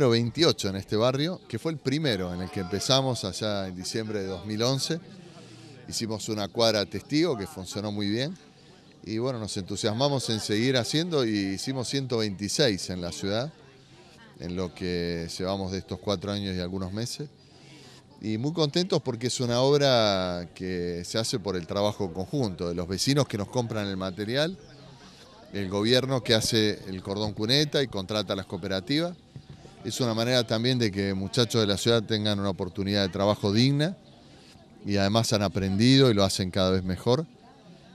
número 28 en este barrio, que fue el primero en el que empezamos allá en diciembre de 2011. Hicimos una cuadra testigo que funcionó muy bien. Y bueno, nos entusiasmamos en seguir haciendo y hicimos 126 en la ciudad, en lo que llevamos de estos cuatro años y algunos meses. Y muy contentos porque es una obra que se hace por el trabajo conjunto de los vecinos que nos compran el material, el gobierno que hace el cordón cuneta y contrata las cooperativas es una manera también de que muchachos de la ciudad tengan una oportunidad de trabajo digna y además han aprendido y lo hacen cada vez mejor.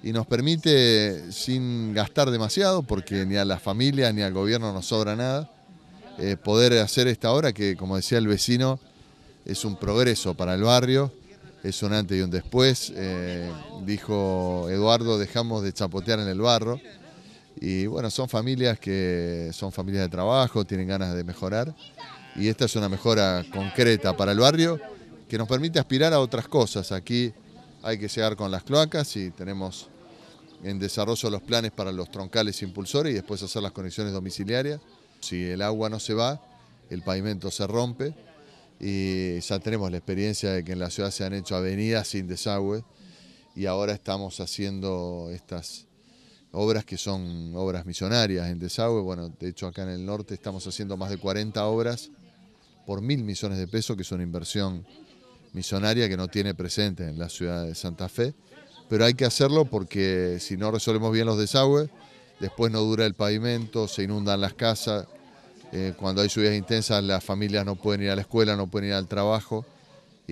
Y nos permite, sin gastar demasiado, porque ni a la familia ni al gobierno nos sobra nada, eh, poder hacer esta obra que, como decía el vecino, es un progreso para el barrio, es un antes y un después. Eh, dijo Eduardo, dejamos de chapotear en el barro. Y bueno, son familias que son familias de trabajo, tienen ganas de mejorar y esta es una mejora concreta para el barrio que nos permite aspirar a otras cosas. Aquí hay que llegar con las cloacas y tenemos en desarrollo los planes para los troncales impulsores y después hacer las conexiones domiciliarias. Si el agua no se va, el pavimento se rompe y ya tenemos la experiencia de que en la ciudad se han hecho avenidas sin desagüe y ahora estamos haciendo estas obras que son obras misionarias en Desagüe. Bueno, de hecho acá en el norte estamos haciendo más de 40 obras por mil millones de pesos, que es una inversión misionaria que no tiene presente en la ciudad de Santa Fe. Pero hay que hacerlo porque si no resolvemos bien los desagües, después no dura el pavimento, se inundan las casas, eh, cuando hay subidas intensas las familias no pueden ir a la escuela, no pueden ir al trabajo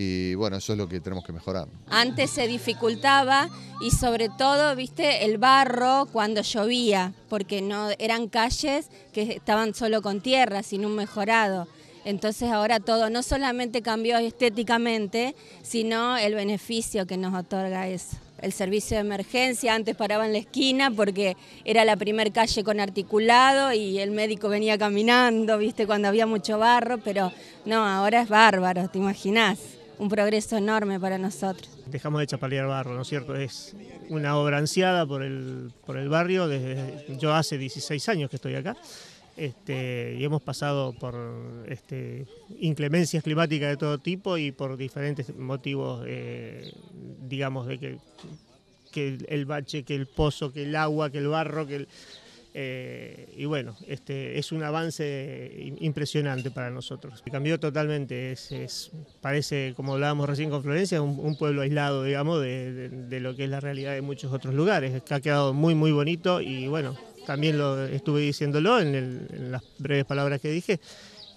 y bueno, eso es lo que tenemos que mejorar. Antes se dificultaba y sobre todo, viste, el barro cuando llovía, porque no eran calles que estaban solo con tierra, sin un mejorado. Entonces ahora todo no solamente cambió estéticamente, sino el beneficio que nos otorga eso. El servicio de emergencia, antes paraba en la esquina porque era la primer calle con articulado y el médico venía caminando, viste, cuando había mucho barro, pero no, ahora es bárbaro, te imaginás un progreso enorme para nosotros. Dejamos de chapalear barro, ¿no es cierto? Es una obra ansiada por el, por el barrio. yo hace 16 años que estoy acá. Este, y hemos pasado por este, inclemencias climáticas de todo tipo y por diferentes motivos, eh, digamos, de que, que el bache, que el pozo, que el agua, que el barro, que el, eh, y bueno, este, es un avance impresionante para nosotros. Cambió totalmente, es, parece, como hablábamos recién con Florencia, un, pueblo aislado, digamos, de, de, lo que es la realidad de muchos otros lugares, ha quedado muy, muy bonito y bueno, también lo estuve diciéndolo en, las breves palabras que dije,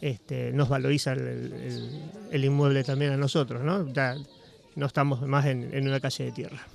este, nos valoriza el, inmueble también a nosotros, ¿no? Ya no estamos más en una calle de tierra.